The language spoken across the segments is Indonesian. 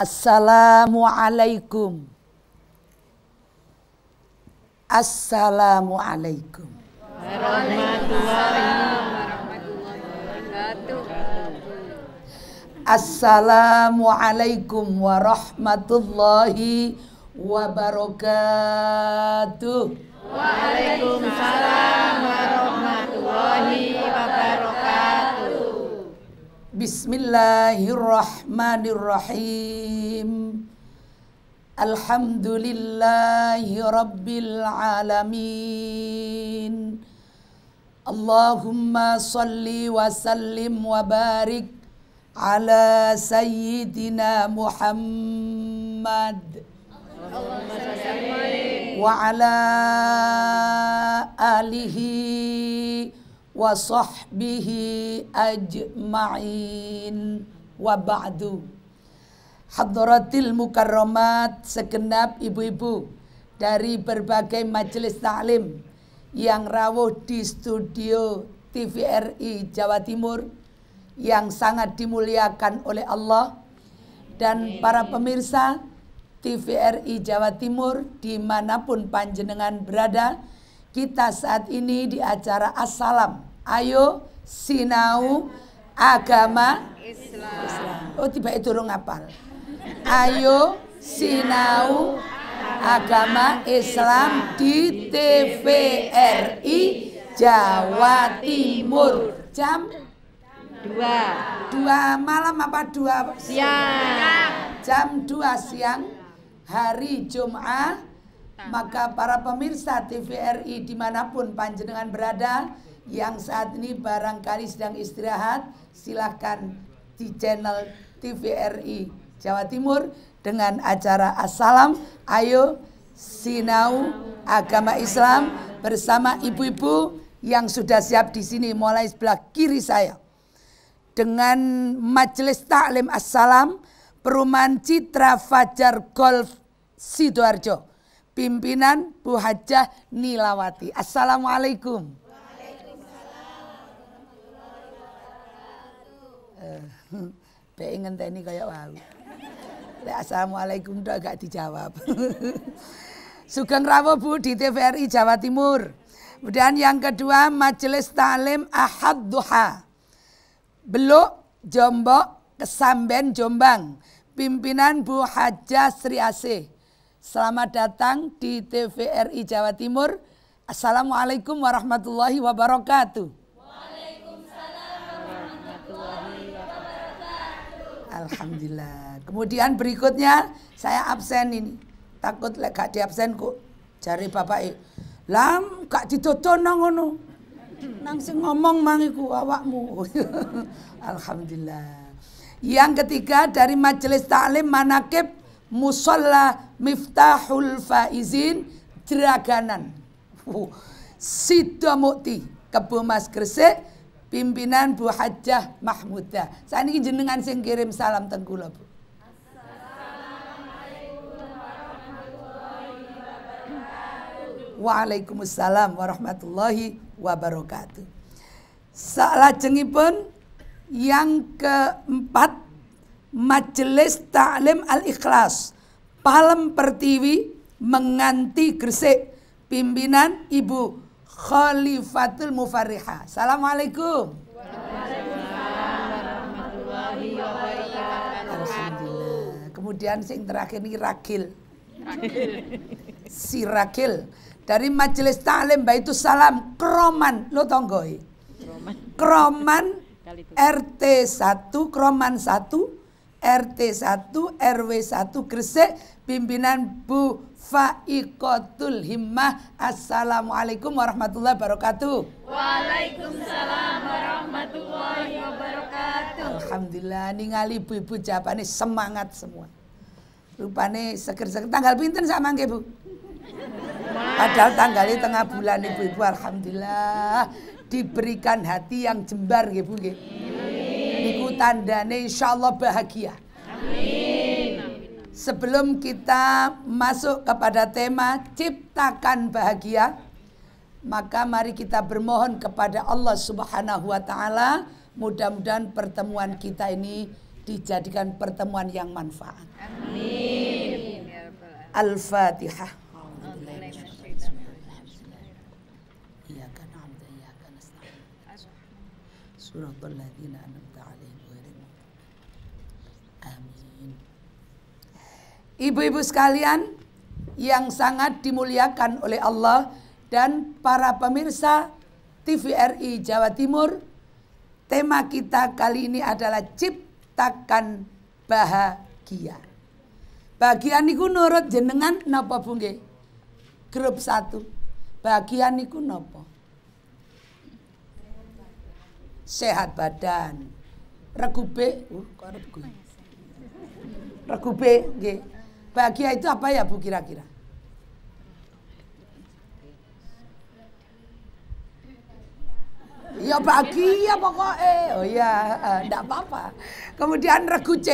Assalamualaikum. Assalamualaikum. wabarakatuh. Assalamualaikum warahmatullahi wabarakatuh. Waalaikumsalam warahmatullahi wabarakatuh. بسم الله الرحمن الرحيم الحمد لله رب العالمين اللهم صل وسلم وبارك على سيدنا محمد وعلى آله wa sahbihi ajma'in wa ba'du Hadratil mukarramat segenap ibu-ibu dari berbagai majelis taklim yang rawuh di studio TVRI Jawa Timur yang sangat dimuliakan oleh Allah dan para pemirsa TVRI Jawa Timur dimanapun panjenengan berada kita saat ini di acara Assalam. Ayo sinau agama Islam. Oh tiba itu orang ngapal. Ayo sinau agama Islam di TVRI Jawa Timur jam dua dua malam apa dua siang jam dua siang hari Jumat maka para pemirsa TVRI dimanapun panjenengan berada, yang saat ini barangkali sedang istirahat, silahkan di channel TVRI Jawa Timur dengan acara Assalam, ayo sinau agama Islam bersama ibu-ibu yang sudah siap di sini mulai sebelah kiri saya. Dengan Majelis Taklim Assalam, Perumahan Citra Fajar Golf Sidoarjo pimpinan Bu Hajah Nilawati. Assalamualaikum. Eh, teh tni kayak wau. Assalamualaikum udah gak dijawab. Sugeng Rawo Bu di TVRI Jawa Timur. Kemudian yang kedua Majelis Ta'lim Ahad Duha. Beluk Jombok Kesamben Jombang. Pimpinan Bu Hajah Sri Asih. Selamat datang di TVRI Jawa Timur. Assalamualaikum warahmatullahi wabarakatuh. Waalaikumsalam warahmatullahi wabarakatuh. Alhamdulillah. Kemudian berikutnya saya absen ini. Takut lek gak di absen kok. Jari bapak Lam gak ditoto nang ngono. Nang sing ngomong mang iku awakmu. Alhamdulillah. Yang ketiga dari majelis taklim manakib Musalla Miftahul Faizin Draganan. sida Sido Mukti Kebumas Gresik pimpinan Bu Hajah Mahmudah. ini jenengan sing kirim salam teng Bu. Waalaikumsalam warahmatullahi wabarakatuh. pun yang keempat Majelis Ta'lim Al-Ikhlas Palem Pertiwi menganti Gresik pimpinan Ibu Khalifatul Mufarriha. Assalamualaikum. Kemudian sing terakhir ini Rakil. Si Rakil dari Majelis Ta'lim Baitu Salam Kroman lo tonggoy, Kroman. Kroman RT 1 Kroman 1 RT 1 RW 1 Gresik pimpinan Bu Faikotul Himmah Assalamualaikum warahmatullahi wabarakatuh Waalaikumsalam warahmatullahi wabarakatuh Alhamdulillah ningali ibu-ibu jawabannya semangat semua rupane seger-seger tanggal pinten sama nggih Bu Padahal tanggalnya tengah bulan ibu-ibu alhamdulillah diberikan hati yang jembar nggih Bu nggih Iku tandane insya Allah bahagia. Amin. Sebelum kita masuk kepada tema ciptakan bahagia, maka mari kita bermohon kepada Allah Subhanahu wa taala, mudah-mudahan pertemuan kita ini dijadikan pertemuan yang manfaat. Amin. Ya Al-Fatihah. صراط الذين Amin. Ibu-ibu sekalian yang sangat dimuliakan oleh Allah dan para pemirsa TVRI Jawa Timur, tema kita kali ini adalah ciptakan bahagia. Bagian niku nurut jenengan napa bungge? Grup satu. Bagian niku napa? sehat badan. Regube, uh, regu B, uh, ya? Bahagia itu apa ya Bu kira-kira? Ya bahagia pokoknya. Oh ya, enggak eh, apa-apa. Kemudian regu C.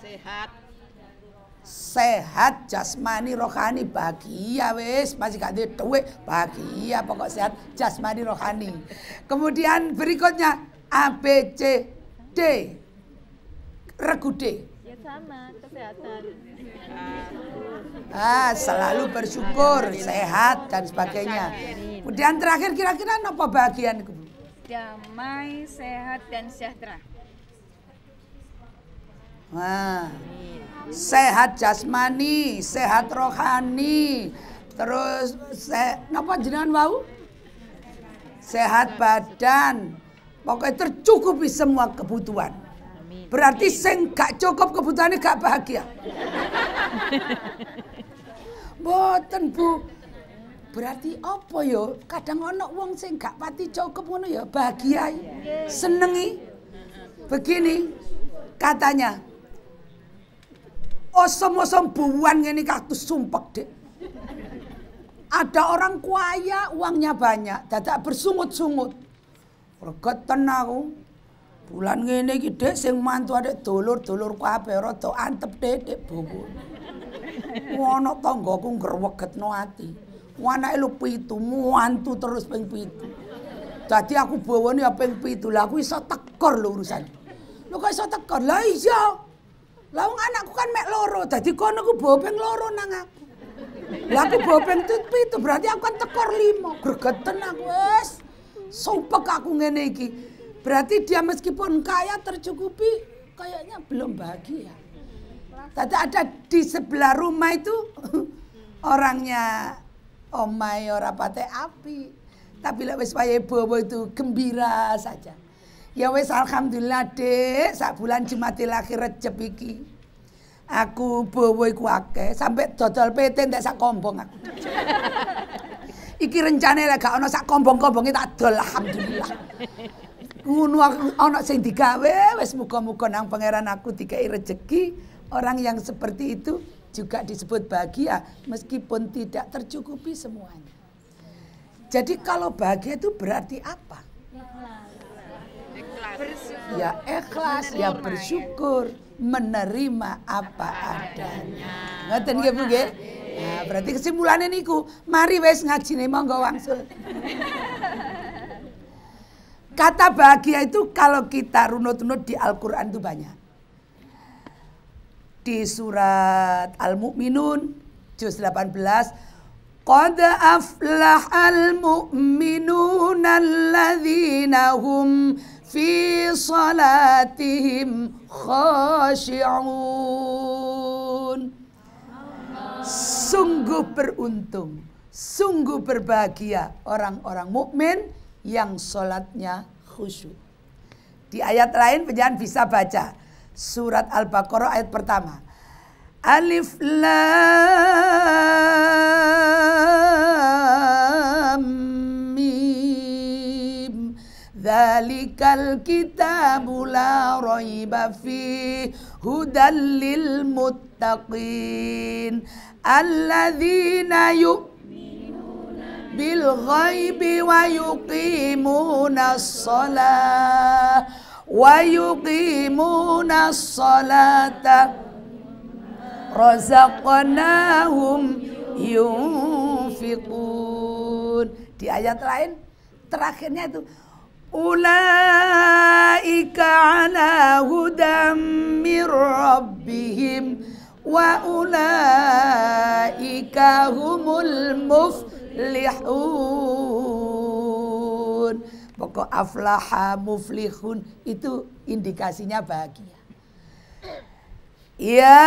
Sehat sehat jasmani rohani bahagia wes masih gak duit bahagia pokok sehat jasmani rohani kemudian berikutnya A B C D regu D ya sama kesehatan ah selalu bersyukur sehat dan sebagainya kemudian terakhir kira-kira apa bagian damai sehat dan sejahtera wah sehat jasmani, sehat rohani, terus se apa jenengan wau? Sehat badan. Pokoknya tercukupi semua kebutuhan. Berarti sing gak cukup kebutuhannya gak bahagia. Boten Bu. Berarti apa yo? Ya? Kadang ono wong sing gak pati cukup ngono ya bahagia. Iya. Senengi. Begini katanya, osom-osom buwan ini kaktus sumpek dek. Ada orang kaya uangnya banyak, dadak bersungut-sungut. Regeten aku. Bulan ini gede, sing mantu ada dulur-dulur kabeh rada antep dek tangga aku tanggaku no hati. Wana elu pitu, muantu terus peng pitu. Jadi aku ini ya ping pitu. Lah aku iso tekor lo urusan. Lo kok iso tekor? Lah iya. Lah anakku kan mek loro, dadi kono ku bopeng loro nang aku. Lah aku bopeng itu berarti aku kan tekor lima. Gregeten aku wis. Sumpek aku ngene iki. Berarti dia meskipun kaya tercukupi, kayaknya belum bahagia. Tadi ada di sebelah rumah itu orangnya omai oh ora pate api. Tapi lek wis wayahe bawa itu gembira saja. Ya wes alhamdulillah dek, sak bulan Jumatil akhir Recep iki. Aku bawa iku akeh, sampe dodol PT ndak sak kombong aku. iki rencana lah, gak ana sak kombong-kombonge tak dol alhamdulillah. Ngono aku ana sing digawe wis muga-muga nang pangeran aku dikai rejeki. Orang yang seperti itu juga disebut bahagia meskipun tidak tercukupi semuanya. Jadi kalau bahagia itu berarti apa? bersyukur. ya ikhlas ya menerima, ya bersyukur ya. menerima apa adanya ngoten nggih Bu nggih nah berarti kesimpulannya niku mari wis ngajine monggo wangsul Kata bahagia itu kalau kita runut-runut di Al-Quran itu banyak. Di surat Al-Mu'minun, juz 18, aflaha al-mu'minuna الذين hum في صلاتهم khashi'un Sungguh beruntung, sungguh berbahagia orang-orang mukmin yang sholatnya khusyuk. Di ayat lain penjalan bisa baca surat Al-Baqarah ayat pertama. Alif lam Dzalikal kitabu la raiba fi hudal lil muttaqin alladzina yu'minuna bil ghaibi wa yuqimuna as-salah wa yuqimuna as-salata razaqnahum yunfiqun di ayat lain terakhirnya itu أولئك على هدى من ربهم وأولئك هم المفلحون Pokok aflaha muflihun itu indikasinya bahagia. Ya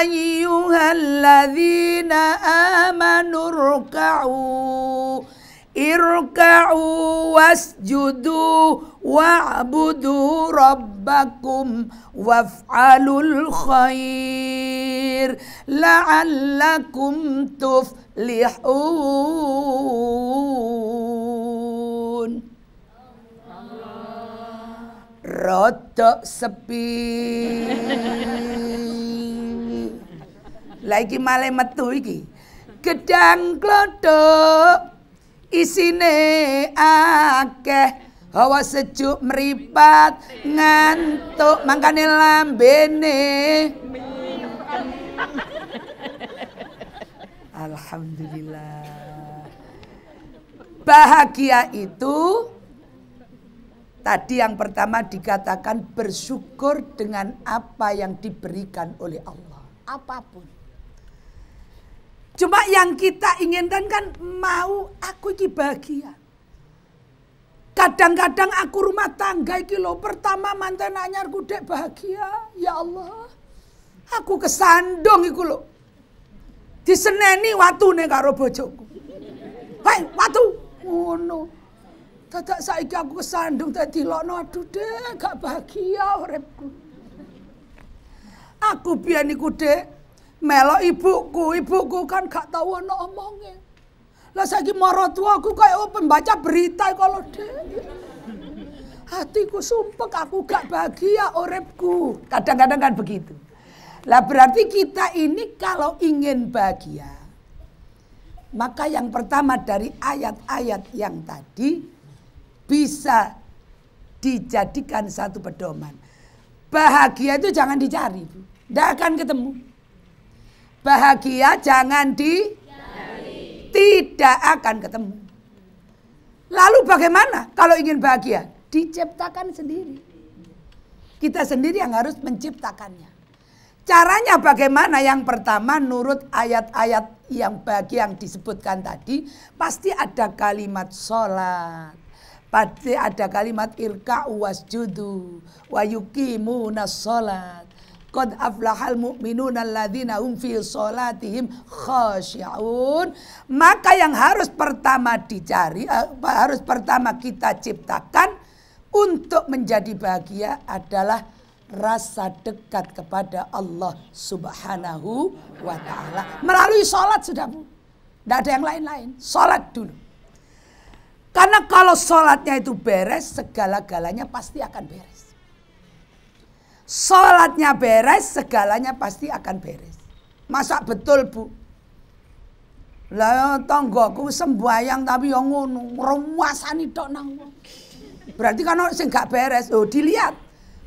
ayyuhalladzina amanu irka'u wasjudu wa'budu rabbakum waf'alul khair la'allakum tuflihun Rotok sepi Lagi malah metu iki Gedang klodok isine akeh hawa sejuk meripat ngantuk mangkane lambene Alhamdulillah bahagia itu tadi yang pertama dikatakan bersyukur dengan apa yang diberikan oleh Allah apapun Cuma yang kita inginkan kan mau aku iki bahagia. Kadang-kadang aku rumah tangga iki lo pertama mantan anyar dek bahagia. Ya Allah. Aku kesandung iku lo. Diseneni nih karo bojoku. Hei, watu. Ngono. Oh, Dadak saiki aku kesandung dadi dilokno aduh dek gak bahagia uripku. Aku biar iku dek Melo ibuku, ibuku kan gak tahu ana omongnya. Lah saiki maratuaku kayak pembaca berita kalau deh. Hatiku sumpek, aku gak bahagia uripku. Kadang-kadang kan begitu. Lah berarti kita ini kalau ingin bahagia, maka yang pertama dari ayat-ayat yang tadi bisa dijadikan satu pedoman. Bahagia itu jangan dicari, tidak akan ketemu. Bahagia jangan di tidak akan ketemu. Lalu bagaimana kalau ingin bahagia? Diciptakan sendiri. Kita sendiri yang harus menciptakannya. Caranya bagaimana? Yang pertama, nurut ayat-ayat yang bahagia yang disebutkan tadi, pasti ada kalimat sholat, pasti ada kalimat irka wasjudu, wayuki munas sholat, Qad aflahal mu'minun alladzina hum fi sholatihim khasyi'un. Maka yang harus pertama dicari, eh, harus pertama kita ciptakan untuk menjadi bahagia adalah rasa dekat kepada Allah Subhanahu wa taala. Melalui sholat sudah Bu. Tidak ada yang lain-lain. Sholat dulu. Karena kalau sholatnya itu beres, segala-galanya pasti akan beres. Sholatnya beres, segalanya pasti akan beres. Masa betul bu? Lah tonggoku sembahyang tapi yang ngono, ngrumuasani tok nang Berarti kan sing gak beres, oh dilihat.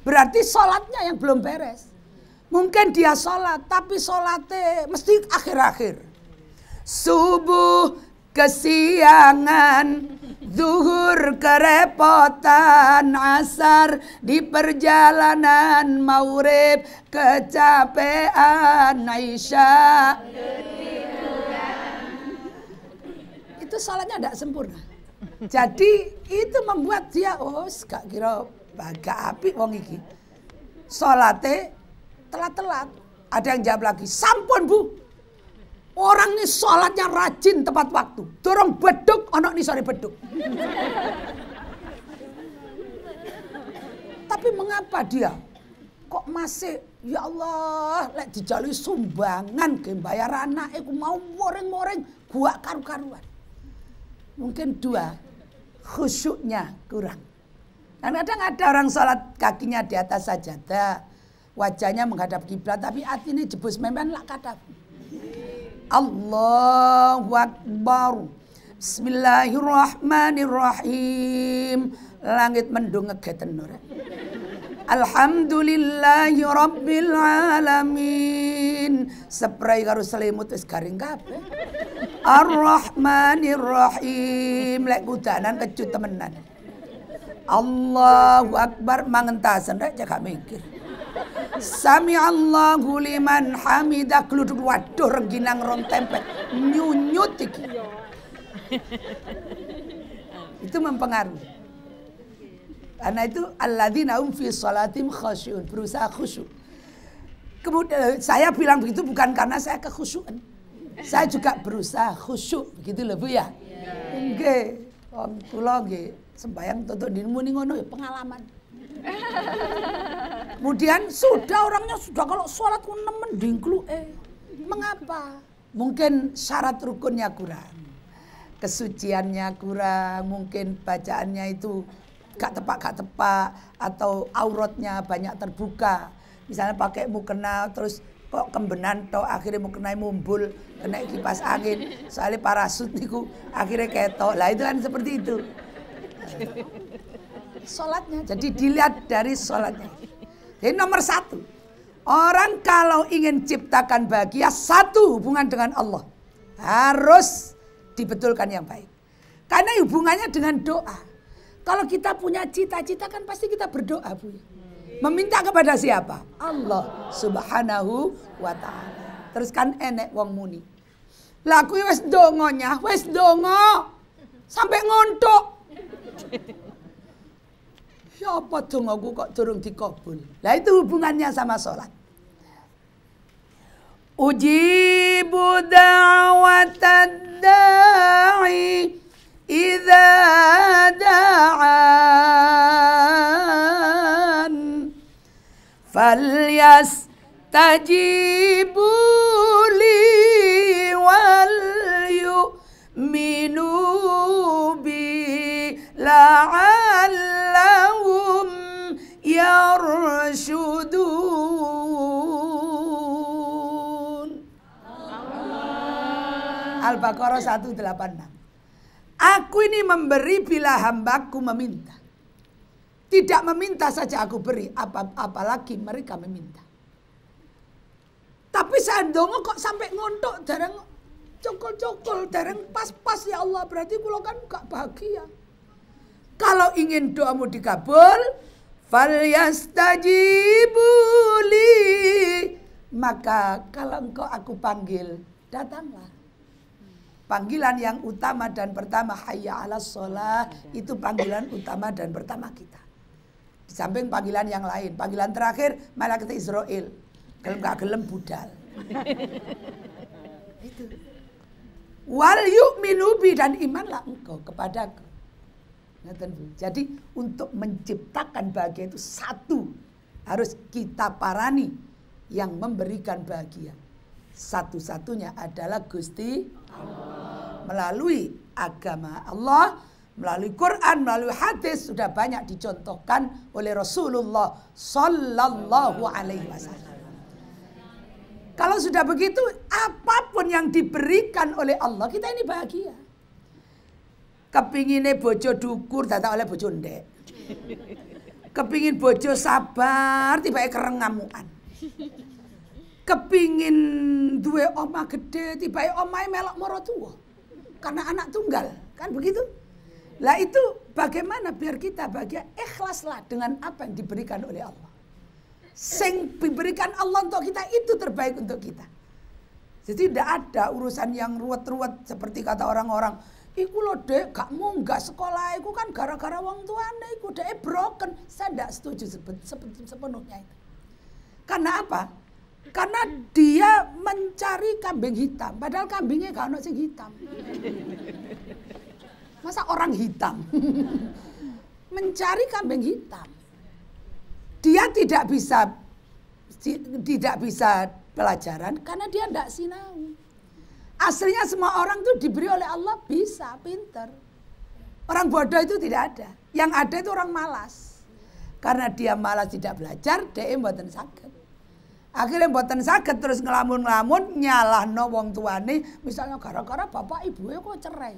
Berarti sholatnya yang belum beres. Mungkin dia sholat, tapi sholatnya mesti akhir-akhir. Subuh kesiangan Zuhur kerepotan Asar di perjalanan Maurib kecapean naisha. Itu sholatnya tidak sempurna Jadi itu membuat dia Oh gak kira baga api wong iki Sholatnya telat-telat Ada yang jawab lagi Sampun bu Orang ini sholatnya rajin tepat waktu. Dorong beduk, anak ini sore beduk. Tapi mengapa dia kok masih ya Allah lek dijali sumbangan ke bayar anak aku mau moreng-moreng gua karu-karuan. Mungkin dua khusyuknya kurang. Dan kadang ada orang sholat kakinya di atas sajadah, wajahnya menghadap kiblat tapi hati ini jebus memang lah kadang. Allahu Akbar. Bismillahirrahmanirrahim. Langit mendung ngegeten ora. Alhamdulillahi rabbil alamin. Spray karo selimut wis garing kabeh. Arrahmanirrahim. Lek kudanan kecut temenan. Allahu Akbar mangentasen rek jaga mikir. Sami allah guliman hamidah keluduk waduh rengginang rong tempet nyunyut iki. Itu mempengaruhi. Karena itu alladzina hum fi salatim khasyun, berusaha khusyuk. Kemudian eh, saya bilang begitu bukan karena saya kekhusyukan Saya juga berusaha khusyuk begitu loh Bu ya. Iya. Nggih. Wong kula nggih sembayang tutuk dinmu ning ngono ya pengalaman. Kemudian sudah orangnya sudah kalau sholat pun nemen dingklu eh. Mengapa? Mungkin syarat rukunnya kurang. Kesuciannya kurang, mungkin bacaannya itu gak tepak gak tepak atau auratnya banyak terbuka. Misalnya pakai mukena terus kok kembenan tok akhirnya mau kena mumbul kena kipas angin soalnya parasut niku akhirnya ketok lah itu kan seperti itu Sholatnya. Jadi dilihat dari sholatnya. Jadi nomor satu. Orang kalau ingin ciptakan bahagia, satu hubungan dengan Allah. Harus dibetulkan yang baik. Karena hubungannya dengan doa. Kalau kita punya cita-cita kan pasti kita berdoa, Bu. Meminta kepada siapa? Allah Subhanahu wa taala. Terus kan enek wong muni. Laku wes dongonya, wes dongo. Sampai ngontok. Siapa dong aku kok durung dikabul? Lah itu hubungannya sama sholat. Uji budawat da'i idza da'an falyas tajibu li wal yu'minu la'allahum yarshudun Al-Baqarah 186 Aku ini memberi bila hambaku meminta. Tidak meminta saja aku beri, apa, apalagi mereka meminta. Tapi sandongo kok sampai ngontok, jarang cokol-cokol, jarang pas-pas ya Allah. Berarti kulo kan gak bahagia. Kalau ingin doamu dikabul, falyastajibuli. Maka kalau engkau aku panggil, datanglah. Panggilan yang utama dan pertama hayya ala sholah, itu panggilan utama dan pertama kita. Di samping panggilan yang lain, panggilan terakhir malaikat Israel. Gelem gak gelem budal. Wal yu'minu dan imanlah engkau kepadaku jadi untuk menciptakan bahagia itu satu harus kita parani yang memberikan bahagia. Satu-satunya adalah Gusti melalui agama Allah, melalui Quran, melalui hadis sudah banyak dicontohkan oleh Rasulullah Sallallahu Alaihi Wasallam. Kalau sudah begitu, apapun yang diberikan oleh Allah kita ini bahagia kepingine bojo dukur dadak oleh bojo ndek. Kepingin bojo sabar tiba kereng ngamuan. Kepingin dua oma gede tiba omai melok moro tua Karena anak tunggal, kan begitu? Lah itu bagaimana biar kita bahagia? Ikhlaslah dengan apa yang diberikan oleh Allah. Sing diberikan Allah untuk kita itu terbaik untuk kita. Jadi tidak ada urusan yang ruwet-ruwet seperti kata orang-orang Iku lo dek gak munggah sekolah iku kan gara-gara wong tuane iku dek eh, broken. Saya ndak setuju sepenuhnya itu. Karena apa? Karena dia mencari kambing hitam, padahal kambingnya gak ada sing hitam. Masa orang hitam? mencari kambing hitam. Dia tidak bisa tidak bisa pelajaran karena dia tidak sinau. Aslinya semua orang itu diberi oleh Allah bisa, pinter. Orang bodoh itu tidak ada. Yang ada itu orang malas. Karena dia malas tidak belajar, dia buatan sakit. Akhirnya buatan sakit terus ngelamun-ngelamun, nyalah no wong tuane. Misalnya gara-gara bapak ibu ya kok cerai.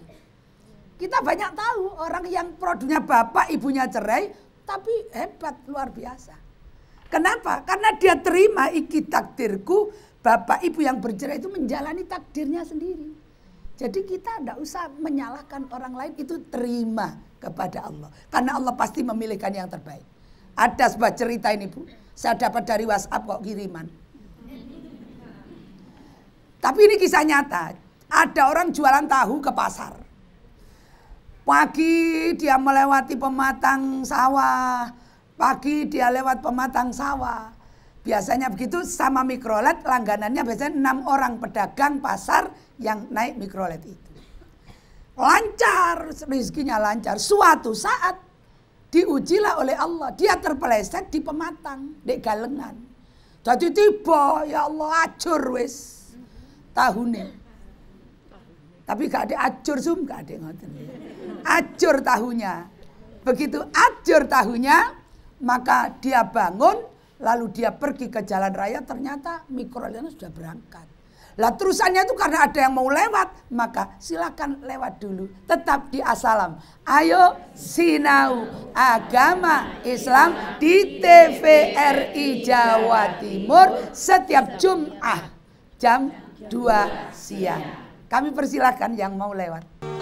Kita banyak tahu orang yang produknya bapak ibunya cerai, tapi hebat luar biasa. Kenapa? Karena dia terima iki takdirku bapak ibu yang bercerai itu menjalani takdirnya sendiri. Jadi kita tidak usah menyalahkan orang lain itu terima kepada Allah. Karena Allah pasti memilihkan yang terbaik. Ada sebuah cerita ini bu. Saya dapat dari WhatsApp kok kiriman. Tapi ini kisah nyata. Ada orang jualan tahu ke pasar. Pagi dia melewati pematang sawah. Pagi dia lewat pematang sawah Biasanya begitu sama mikrolet langganannya biasanya enam orang pedagang pasar yang naik mikrolet itu. Lancar rezekinya lancar. Suatu saat diujilah oleh Allah. Dia terpeleset di pematang, di galengan. Jadi tiba ya Allah acur wis tahunnya. Tapi gak ada acur sum, gak ada ngoten. Acur tahunya. Begitu acur tahunya, maka dia bangun Lalu dia pergi ke jalan raya, ternyata mikroalien sudah berangkat. Lah terusannya itu karena ada yang mau lewat, maka silakan lewat dulu. Tetap di asalam. Ayo sinau agama Islam di TVRI Jawa Timur setiap Jumat jam 2 siang. Kami persilahkan yang mau lewat.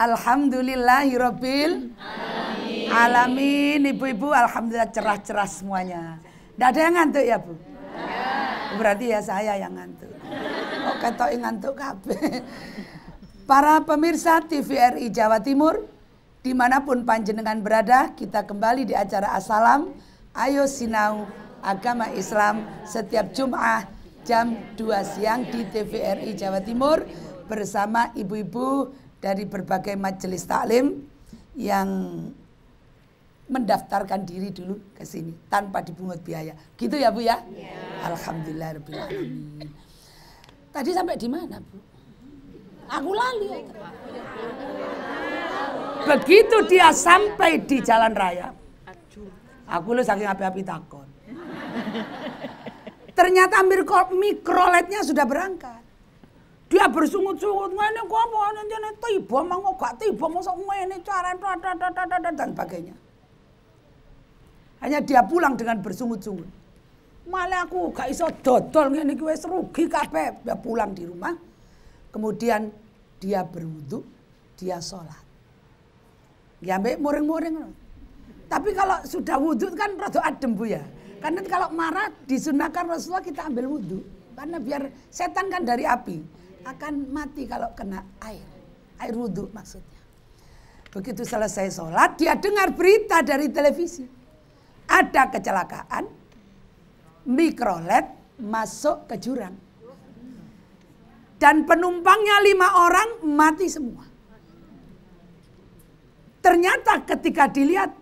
Alhamdulillahirobbil alamin. alamin. Ibu-ibu alhamdulillah cerah-cerah semuanya. Tidak ada yang ngantuk ya bu? Ya. Berarti ya saya yang ngantuk. Oh ketoi ngantuk kabeh. Para pemirsa TVRI Jawa Timur, dimanapun panjenengan berada, kita kembali di acara Assalam. Ayo Sinau Agama Islam setiap Jum'at jam 2 siang di TVRI Jawa Timur bersama ibu-ibu dari berbagai majelis taklim yang mendaftarkan diri dulu ke sini tanpa dipungut biaya. Gitu ya Bu ya? ya. Alhamdulillah alamin. Tadi sampai di mana Bu? Aku lali. Begitu dia sampai di jalan raya. Aku lu saking api-api takon. Ternyata mikroletnya sudah berangkat. Dia bersungut-sungut ngene kok apa ngene tiba mangko gak tiba mosok ngene cara dan sebagainya. Hanya dia pulang dengan bersungut-sungut. Malah aku gak iso dodol ngene iki wis rugi kabeh. Dia pulang di rumah. Kemudian dia berwudu, dia sholat. Ya mbek muring-muring. Tapi kalau sudah wudhu kan rada adem Bu ya. Karena kalau marah disunahkan Rasulullah kita ambil wudhu. Karena biar setan kan dari api akan mati kalau kena air. Air wudhu maksudnya. Begitu selesai sholat, dia dengar berita dari televisi. Ada kecelakaan, mikrolet masuk ke jurang. Dan penumpangnya lima orang mati semua. Ternyata ketika dilihat,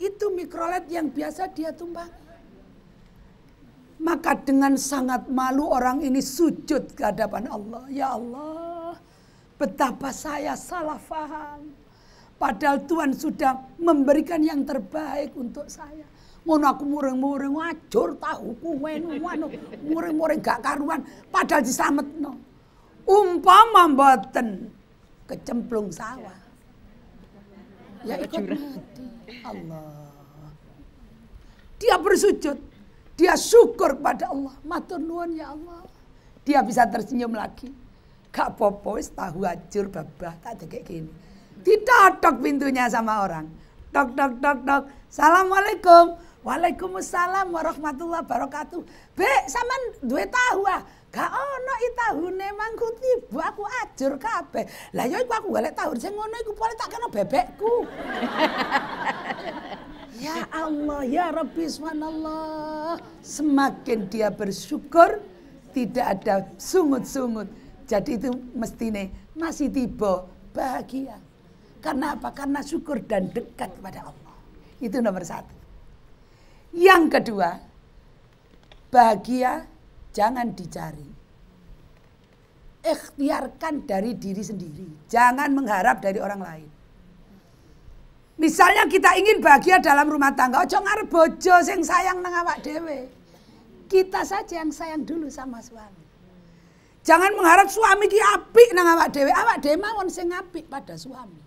itu mikrolet yang biasa dia tumpangi. Maka dengan sangat malu orang ini sujud ke hadapan Allah. Ya Allah, betapa saya salah faham. Padahal Tuhan sudah memberikan yang terbaik untuk saya. mau aku mureng-mureng, wajur tahu kuwen wano mureng-mureng gak karuan padahal no. Umpama mboten kecemplung sawah. Ya ikut mati. Allah. Dia bersujud. Dia syukur pada Allah. Matur nuwun ya Allah. Dia bisa tersenyum lagi. Kak popo tahu hancur babah tak kayak gini. Ditotok pintunya sama orang. Tok tok tok tok. Assalamualaikum. Waalaikumsalam warahmatullahi wabarakatuh. Be, saman, duwe tahu ah. Gak ono i nemang mangku tiba aku ajur kabeh. Lah ya iku aku golek tahu sing ngono iku pole tak kena bebekku. Ya Allah, ya Rabbi, subhanallah. Semakin dia bersyukur, tidak ada sungut-sungut. Jadi itu mestine masih tiba bahagia. Karena apa? Karena syukur dan dekat kepada Allah. Itu nomor satu. Yang kedua, bahagia jangan dicari. Ikhtiarkan dari diri sendiri. Jangan mengharap dari orang lain. Misalnya kita ingin bahagia dalam rumah tangga, ojo ngarep bojo sing sayang nang awak dewe, Kita saja yang sayang dulu sama suami. Jangan mengharap suami ki apik nang awak dhewe, awak dhewe mawon sing apik pada suami.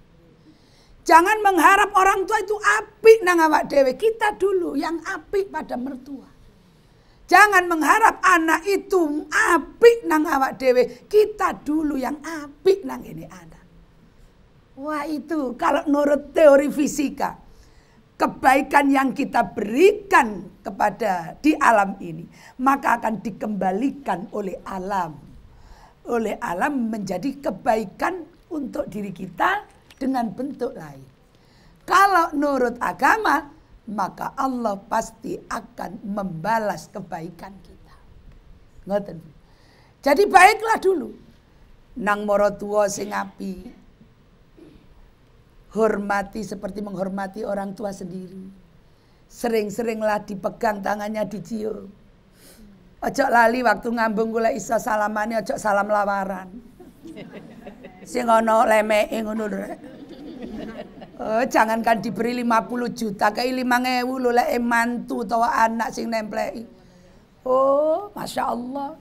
Jangan mengharap orang tua itu apik nang awak dewe, kita dulu yang apik pada mertua. Jangan mengharap anak itu apik nang awak dewe, kita dulu yang apik nang ini anak. Wah itu kalau menurut teori fisika kebaikan yang kita berikan kepada di alam ini maka akan dikembalikan oleh alam oleh alam menjadi kebaikan untuk diri kita dengan bentuk lain. Kalau menurut agama maka Allah pasti akan membalas kebaikan kita. Ngoten. Jadi baiklah dulu. Nang moro tua sing api, Hormati seperti menghormati orang tua sendiri. Sering-seringlah dipegang tangannya dicium. Ojo lali waktu ngambung gula iso salamannya ojo salam lawaran. Sing ono lemeke ngono lho. Oh, jangankan diberi 50 juta, ke 5000 lho lek mantu atau anak sing nempleki. Oh, Masya Allah.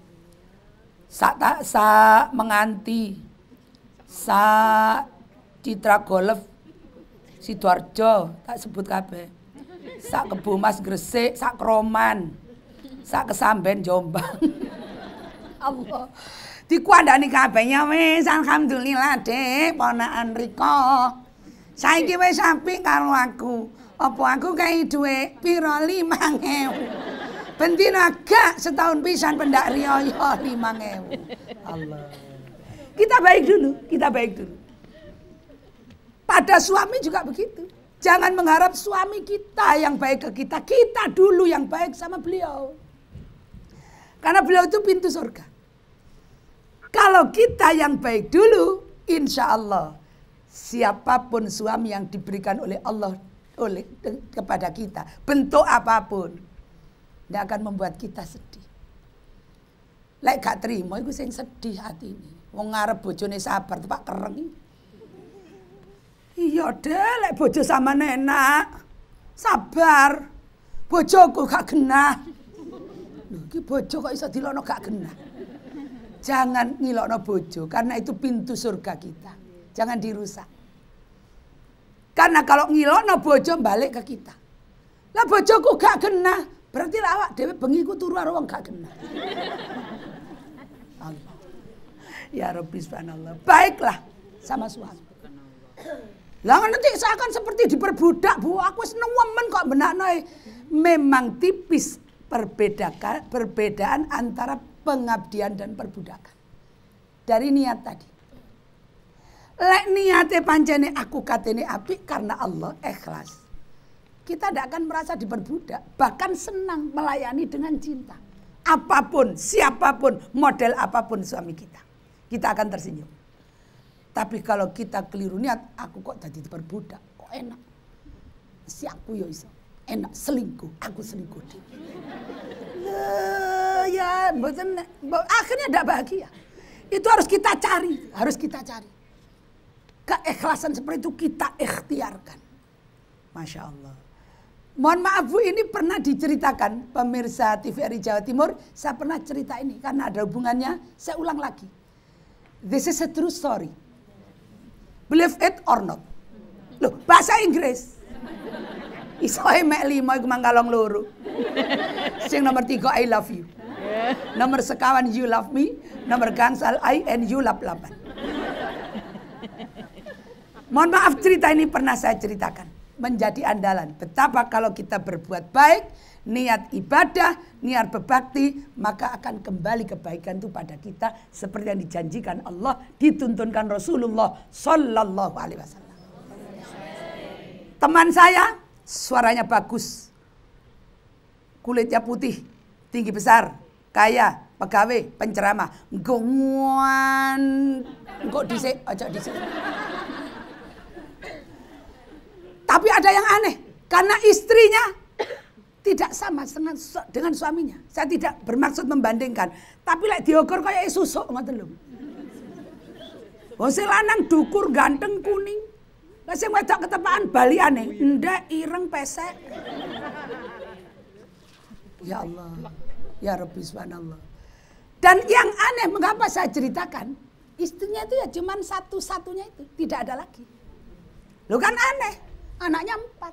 Sak tak sa menganti. Sa Citra Golf Sidoarjo, tak sebut kabeh. Sak Kebumas Gresik, sak Kroman. Sak Kesamben Jombang. Allah. Dikuandani ya wis alhamdulillah Dek, ponakan Riko. Saiki wis sapi karo aku. Apa aku kei dhuwit piro 5000. Bentin agak setahun pisan pendak riyo 5000. Allah. Kita baik dulu, kita baik dulu. Pada suami juga begitu. Jangan mengharap suami kita yang baik ke kita. Kita dulu yang baik sama beliau. Karena beliau itu pintu surga. Kalau kita yang baik dulu, insya Allah. Siapapun suami yang diberikan oleh Allah oleh kepada kita. Bentuk apapun. Tidak akan membuat kita sedih. Lek gak terima, itu yang sedih hati ini. Wong ngarep bojone sabar, Pak kereng. Iya deh, lek bojo sama nenek. Sabar. kok gak genah. Lho, iki bojo kok iso dilono gak genah. Jangan ngilokno bojo karena itu pintu surga kita. Jangan dirusak. Karena kalau ngilokno bojo balik ke kita. Lah kok gak genah, berarti lah awak dhewe bengi ku turu wong gak genah. Allah. Ya Rabbi subhanallah. Baiklah sama suami. Lah nanti seakan seperti diperbudak bu, aku seneng senewemen kok noy. E. Memang tipis perbedaan, perbedaan antara pengabdian dan perbudakan. Dari niat tadi. Lek niate pancene aku katene api karena Allah ikhlas. Kita tidak akan merasa diperbudak, bahkan senang melayani dengan cinta. Apapun, siapapun, model apapun suami kita. Kita akan tersenyum. Tapi kalau kita keliru niat, aku kok jadi berbudak. Kok enak. Si aku yo iso. Enak selingkuh, aku selingkuh. di. ya, boten, akhirnya tidak bahagia. Itu harus kita cari, harus kita cari. Keikhlasan seperti itu kita ikhtiarkan. Masya Allah. Mohon maaf Bu, ini pernah diceritakan pemirsa TVRI Jawa Timur. Saya pernah cerita ini karena ada hubungannya. Saya ulang lagi. This is a true story. Believe it or not. Loh, bahasa Inggris. Isoe mek lima iku mangkalong loro. Sing nomor tiga I love you. Nomor sekawan you love me, nomor gangsal I and you lap lapan. Mohon maaf cerita ini pernah saya ceritakan. Menjadi andalan. Betapa kalau kita berbuat baik, niat ibadah, niat berbakti, maka akan kembali kebaikan itu pada kita seperti yang dijanjikan Allah, dituntunkan Rasulullah Sallallahu Alaihi Wasallam. Teman saya, suaranya bagus, kulitnya putih, tinggi besar, kaya, pegawai, penceramah. Gonguan. kok disik, aja disik. Tapi ada yang aneh. Karena istrinya tidak sama dengan, dengan suaminya. Saya tidak bermaksud membandingkan, tapi lek like diukur kayak susuk ngoten lho. Wong oh, sing lanang dukur ganteng kuning. Lah sing wedok ketepaan baliane ndek ireng pesek. Ya Allah. Ya Rabbi subhanallah. Dan yang aneh mengapa saya ceritakan, istrinya itu ya cuman satu-satunya itu, tidak ada lagi. Lo kan aneh, anaknya empat.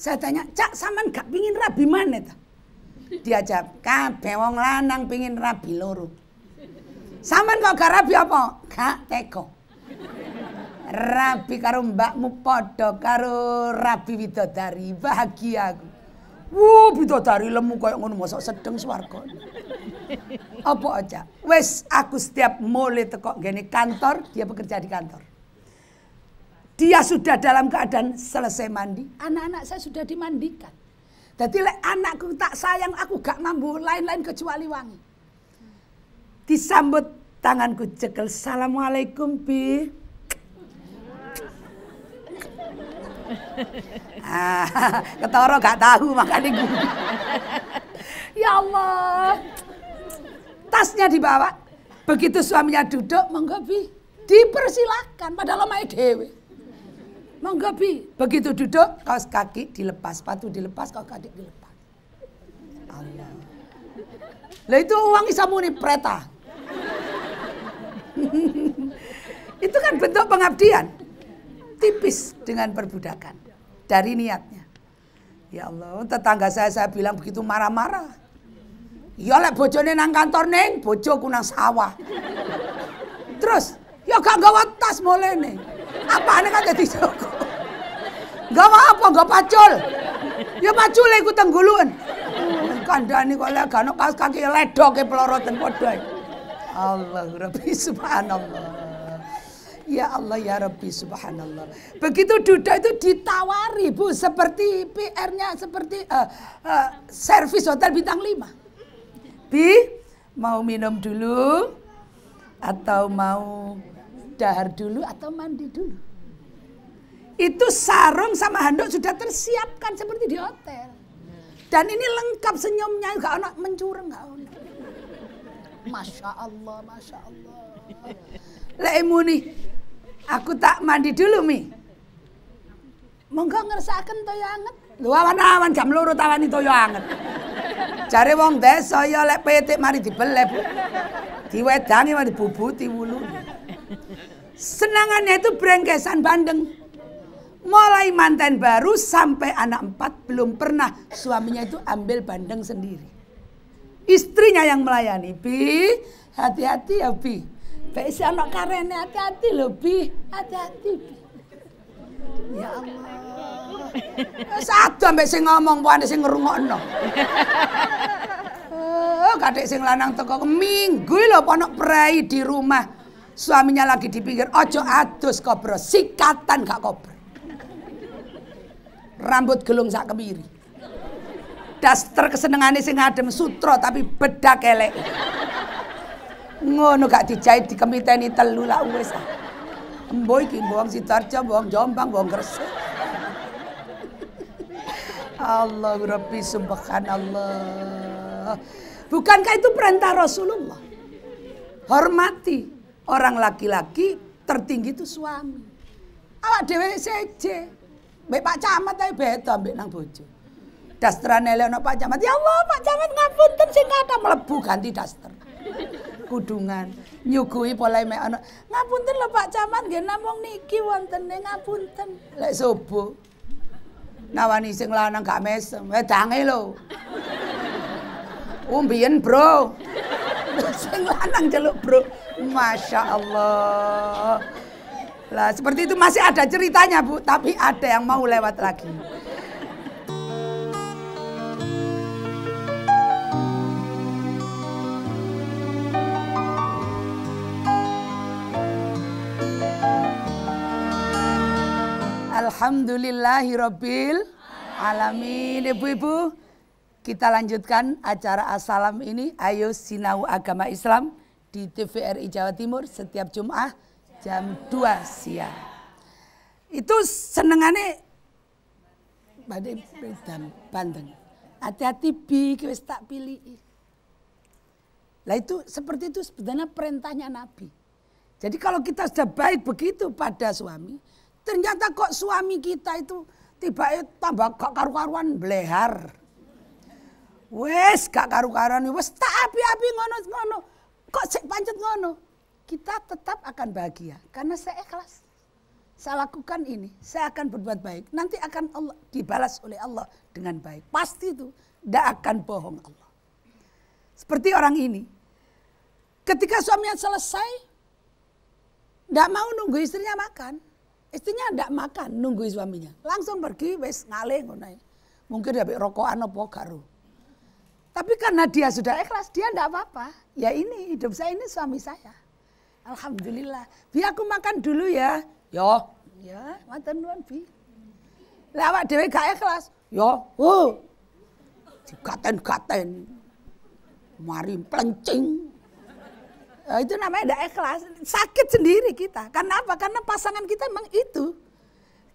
Saya tanya, "Cak, saman gak pingin rabi mana ta?" Dia jawab, "Kabeh wong lanang pingin rabi loro." Saman kok gak rabi apa? Gak teko. Rabi karo mbakmu padha karo rabi widodari, bahagia aku. Wuh, bidadari lemu kaya ngono mosok sedeng kau Apa aja? Wes aku setiap mulai tekok gini kantor, dia bekerja di kantor. Dia sudah dalam keadaan selesai mandi. Anak-anak saya sudah dimandikan. Jadi anakku tak sayang, aku gak mampu lain-lain kecuali wangi. Disambut tanganku cekel, Assalamualaikum Bi. ah, ketoro gak tahu makanya gue. ya Allah. Tasnya dibawa. Begitu suaminya duduk, monggo Bi. Dipersilahkan, padahal omae dewi. Monggo bi. Begitu duduk, kaos kaki dilepas, sepatu dilepas, kaos kaki dilepas. Allah. Lah itu uang muni preta. itu kan bentuk pengabdian. Tipis dengan perbudakan. Dari niatnya. Ya Allah, tetangga saya saya bilang begitu marah-marah. Ya lek bojone nang kantor neng, bojoku nang sawah. Terus, ya gak gawat tas mulai neng apa aneh kan jadi Joko? mau apa gak pacul? Ya pacule iku Kan hmm, Kandani kok lek gak kas kaki ledok ke peloroten padha. Allah Rabbi subhanallah. Ya Allah ya Rabbi subhanallah. Begitu duda itu ditawari Bu seperti PR-nya seperti uh, uh, servis hotel bintang lima, Bi mau minum dulu atau mau dahar dulu atau mandi dulu. Itu sarung sama handuk sudah tersiapkan seperti di hotel. Dan ini lengkap senyumnya, gak anak mencurang, gak anak. Masya Allah, Masya Allah. nih aku tak mandi dulu mi. Monggo ngerasakan toyo anget. Lu awan-awan jam luru tawani toyo anget. Cari wong desa ya lek petik mari dibelep. Diwedangi mari bubuti wulu. Senangannya itu brengkesan bandeng. Mulai mantan baru sampai anak empat belum pernah suaminya itu ambil bandeng sendiri. Istrinya yang melayani. Bi, hati-hati ya Bi. Baik si anak karene hati-hati loh Bi. Hati-hati Bi. Ya Allah. Satu sampai si ngomong si sing ngerungok Oh, kadek sing lanang teko minggu lho ponok perai di rumah. Suaminya lagi di pinggir, ojo adus kobra sikatan gak kobra Rambut gelung sak kemiri. Daster kesenengane sing adem sutro tapi bedak kelek Ngono gak dijahit dikemiteni telu lak wis. Embo iki si Sitarjo, bohong Jombang, bohong Gresik. Allah Rabbi subhanallah. Bukankah itu perintah Rasulullah? Hormati Orang laki-laki tertinggi itu suami. Awak dhewe seje. Mbek Pak Camat ae beda mbek nang bojo. Dastrane lek Pak Camat, ya Allah Pak Camat ngapunten sing kata melebu ganti daster. Kudungan nyuguhi pola mek ana. Ngapunten lho Pak Camat nggih namung niki wontene ngapunten. Lek subuh nawani sing lanang gak mesem, wedange lho umbien oh, Bro. Sing lanang jaluk, Bro. Masya Allah. Lah, seperti itu masih ada ceritanya, Bu, tapi ada yang mau lewat lagi. Alhamdulillahirobbil alamin. Ibu-ibu, kita lanjutkan acara Asalam ini. Ayo sinau agama Islam di TVRI Jawa Timur setiap Jumat jam 2 siang. Itu senengane badai dan Bandeng. Hati-hati bi wis tak pilih. Lah itu seperti itu sebenarnya perintahnya Nabi. Jadi kalau kita sudah baik begitu pada suami, ternyata kok suami kita itu tiba-tiba tambah karu-karuan belehar Wes gak karu-karuan wes tak api-api ngono-ngono. Kok sik pancet ngono? Kita tetap akan bahagia karena saya ikhlas. Saya lakukan ini, saya akan berbuat baik. Nanti akan Allah dibalas oleh Allah dengan baik. Pasti itu, tidak akan bohong Allah. Seperti orang ini. Ketika suaminya selesai, tidak mau nunggu istrinya makan. Istrinya tidak makan, nunggu suaminya. Langsung pergi, wes ngonai, Mungkin dia rokokan apa, garu. Tapi karena dia sudah ikhlas, dia tidak apa-apa. Ya ini hidup saya ini suami saya. Alhamdulillah. Bi aku makan dulu ya. Yo. Ya, mantan nuan bi. lewat dewi gak ikhlas. Yo. Oh. gaten gaten Mari pelencing. Ya, itu namanya tidak ikhlas. Sakit sendiri kita. Karena apa? Karena pasangan kita emang itu.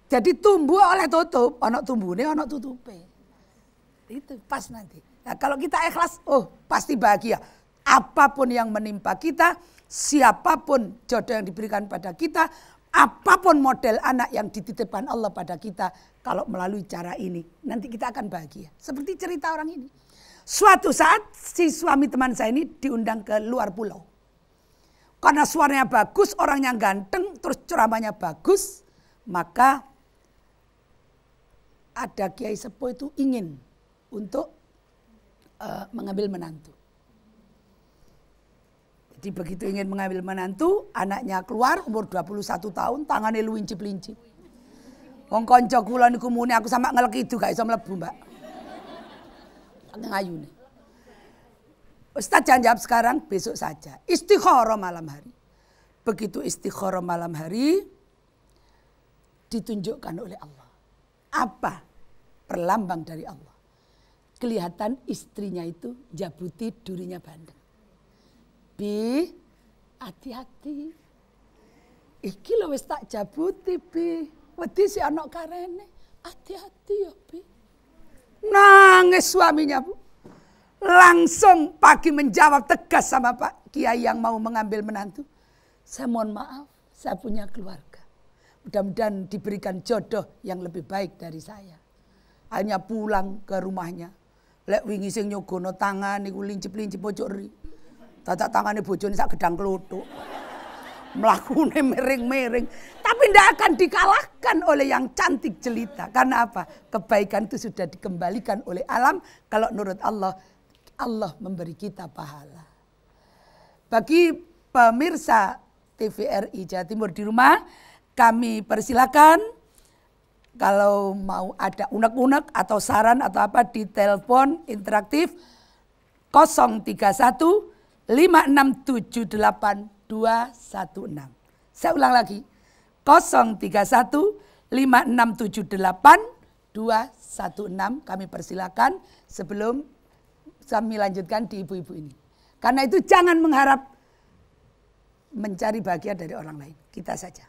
Jadi tumbuh oleh tutup. Anak tumbuhnya, anak tutupnya Itu pas nanti. Nah, kalau kita ikhlas, oh pasti bahagia. Apapun yang menimpa kita, siapapun jodoh yang diberikan pada kita, apapun model anak yang dititipkan Allah pada kita, kalau melalui cara ini, nanti kita akan bahagia. Seperti cerita orang ini. Suatu saat si suami teman saya ini diundang ke luar pulau. Karena suaranya bagus, orangnya ganteng, terus ceramahnya bagus, maka ada kiai sepo itu ingin untuk Eh, mengambil menantu. Jadi begitu ingin mengambil menantu, anaknya keluar umur 21 tahun, tangannya luincip-lincip. Wong konco kula niku muni aku sama ngelek itu gak iso mlebu, Mbak. Nang ayune. Ustaz jangan jawab sekarang, besok saja. Istikharah malam hari. Begitu istikharah malam hari ditunjukkan oleh Allah. Apa perlambang dari Allah? kelihatan istrinya itu Jabuti durinya Bandeng. Bi, hati-hati. Iki lo wis tak jabuti, Bi. Wedi si anak karene. Hati-hati ya, Bi. Nangis suaminya, Bu. Langsung pagi menjawab tegas sama Pak Kiai yang mau mengambil menantu. Saya mohon maaf, saya punya keluarga. Mudah-mudahan diberikan jodoh yang lebih baik dari saya. Hanya pulang ke rumahnya Lek wingi sing nyogono tangan niku lincip-lincip bojok ri. Tatak tangane bojone sak gedang kluthuk. Melakune miring-miring, tapi tidak akan dikalahkan oleh yang cantik jelita. Karena apa? Kebaikan itu sudah dikembalikan oleh alam. Kalau menurut Allah, Allah memberi kita pahala. Bagi pemirsa TVRI Jawa Timur di rumah, kami persilakan kalau mau ada unek-unek atau saran atau apa di telepon interaktif 031 5678216. Saya ulang lagi. 031 5678216. Kami persilakan sebelum kami lanjutkan di ibu-ibu ini. Karena itu jangan mengharap mencari bahagia dari orang lain. Kita saja.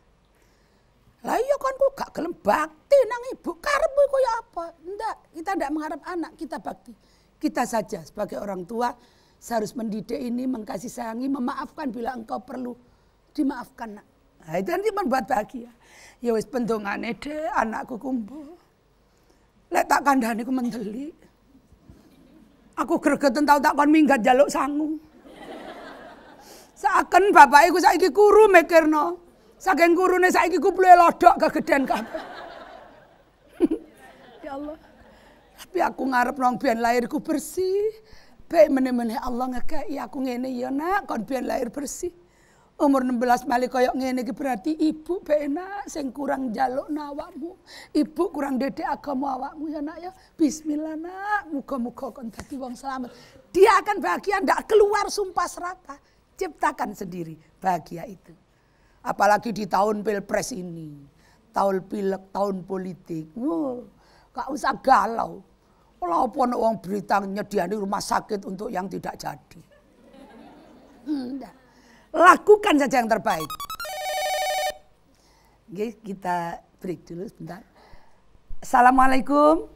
Lah iya kan gak gelem bakti nang ibu karepmu kaya apa? Ndak, kita ndak mengharap anak, kita bakti. Kita saja sebagai orang tua seharus mendidik ini, mengkasih sayangi, memaafkan bila engkau perlu dimaafkan nak. Nah, itu nanti membuat bahagia. Ya wis pendongane de anakku kumpul. Lek tak kandhani ku mendeli. Aku gregeten tau tak kon minggat jaluk sangu. Seakan bapak iku saiki kuru mikirno. Saking gurune saiki ku blue lodok kegeden kabeh. ya Allah. Tapi aku ngarep nang biyen lahirku bersih. Baik meneh-meneh Allah ngekei aku ngene ya nak kon biyen lahir bersih. Umur 16 mali koyok ngene iki berarti ibu penak sing kurang jaluk nawakmu. Ibu kurang dede agama awakmu ya nak ya. Bismillah nak, muga-muga kon dadi wong selamat. Dia akan bahagia ndak keluar sumpah serata. Ciptakan sendiri bahagia itu. Apalagi di tahun pilpres ini. Tahun pilek, tahun politik. Wow, gak usah galau. Walaupun uang berita nyediani rumah sakit untuk yang tidak jadi. Lakukan saja yang terbaik. Oke, kita break dulu sebentar. Assalamualaikum.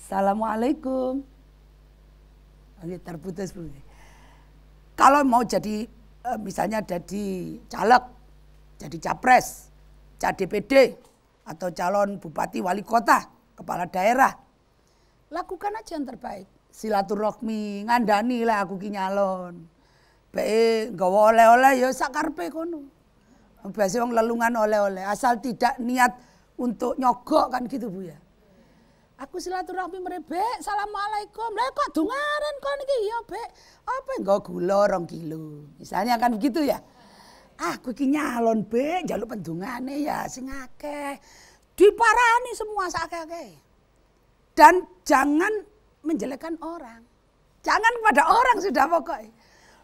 Assalamualaikum. Oke, terputus. Kalau mau jadi Eh, misalnya jadi caleg, jadi capres, CDPD atau calon bupati wali kota, kepala daerah. Lakukan aja yang terbaik. Silaturahmi ngandani lah aku ki nyalon. Bae oleh-oleh ya sakarpe kono. Biasa orang lelungan oleh-oleh asal tidak niat untuk nyogok kan gitu Bu ya. Aku silaturahmi merebek. Assalamualaikum. Lah kok dungaren kok niki ya, Bek. Apa enggak gula rong kilo. Misalnya kan begitu ya. Aku iki nyalon, Bek, jaluk pendungane ya sing akeh. Diparani semua sakake. Dan jangan menjelekkan orang. Jangan kepada orang sudah pokoknya.